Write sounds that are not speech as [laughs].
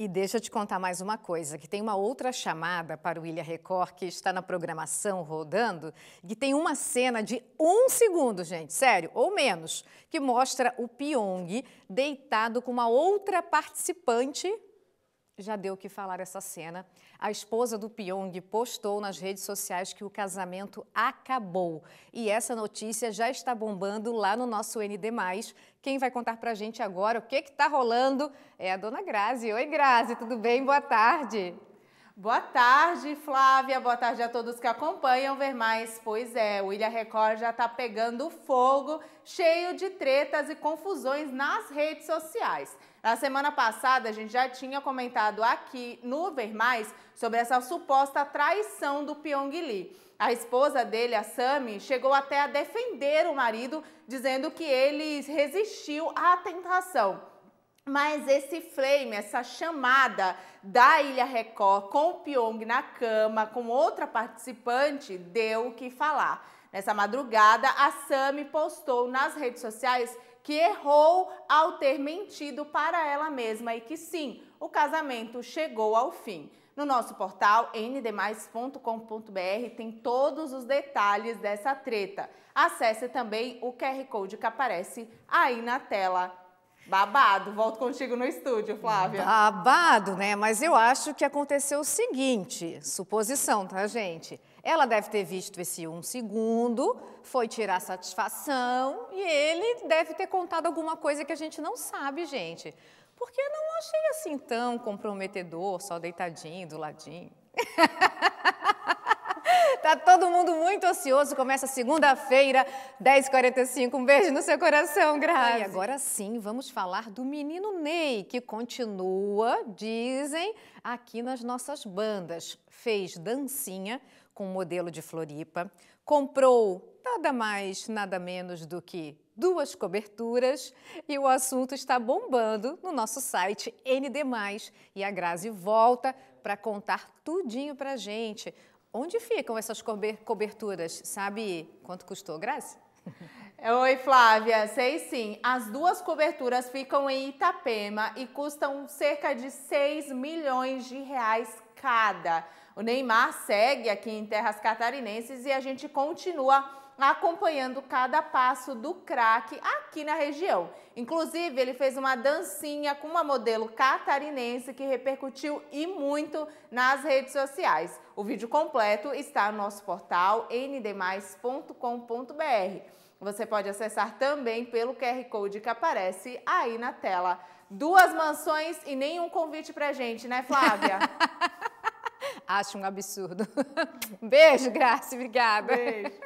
E deixa eu te contar mais uma coisa, que tem uma outra chamada para o Ilha Record que está na programação rodando, que tem uma cena de um segundo, gente, sério, ou menos, que mostra o Pyong deitado com uma outra participante já deu o que falar essa cena. A esposa do Pyong postou nas redes sociais que o casamento acabou. E essa notícia já está bombando lá no nosso ND. Quem vai contar pra gente agora o que está rolando é a dona Grazi. Oi, Grazi, tudo bem? Boa tarde. Boa tarde, Flávia. Boa tarde a todos que acompanham Ver Mais. Pois é, o Ilha Record já está pegando fogo, cheio de tretas e confusões nas redes sociais. Na semana passada, a gente já tinha comentado aqui no Ver Mais sobre essa suposta traição do Pyong Lee. A esposa dele, a Sami, chegou até a defender o marido, dizendo que ele resistiu à tentação. Mas esse flame, essa chamada da Ilha Record com o Pyong na cama, com outra participante, deu o que falar. Nessa madrugada, a Sami postou nas redes sociais que errou ao ter mentido para ela mesma e que sim, o casamento chegou ao fim. No nosso portal ndmais.com.br tem todos os detalhes dessa treta. Acesse também o QR Code que aparece aí na tela. Babado, volto contigo no estúdio, Flávia. Babado, né? Mas eu acho que aconteceu o seguinte: suposição, tá, gente? Ela deve ter visto esse um segundo, foi tirar satisfação e ele deve ter contado alguma coisa que a gente não sabe, gente. Porque eu não achei assim tão comprometedor, só deitadinho, do ladinho. [laughs] Tá todo mundo muito ansioso. Começa segunda-feira, 10h45. Um beijo no seu coração, Grazi. E agora sim, vamos falar do menino Ney, que continua, dizem, aqui nas nossas bandas. Fez dancinha com modelo de Floripa, comprou nada mais, nada menos do que duas coberturas e o assunto está bombando no nosso site ND+. E a Grazi volta para contar tudinho para gente Onde ficam essas coberturas? Sabe quanto custou, Grazi? [laughs] Oi, Flávia. Sei sim. As duas coberturas ficam em Itapema e custam cerca de 6 milhões de reais cada. O Neymar segue aqui em terras catarinenses e a gente continua acompanhando cada passo do craque aqui na região. Inclusive, ele fez uma dancinha com uma modelo catarinense que repercutiu e muito nas redes sociais. O vídeo completo está no nosso portal ndmais.com.br. Você pode acessar também pelo QR Code que aparece aí na tela. Duas mansões e nenhum convite pra gente, né, Flávia? [laughs] Acho um absurdo. [laughs] Beijo, Grace. Obrigada. Beijo.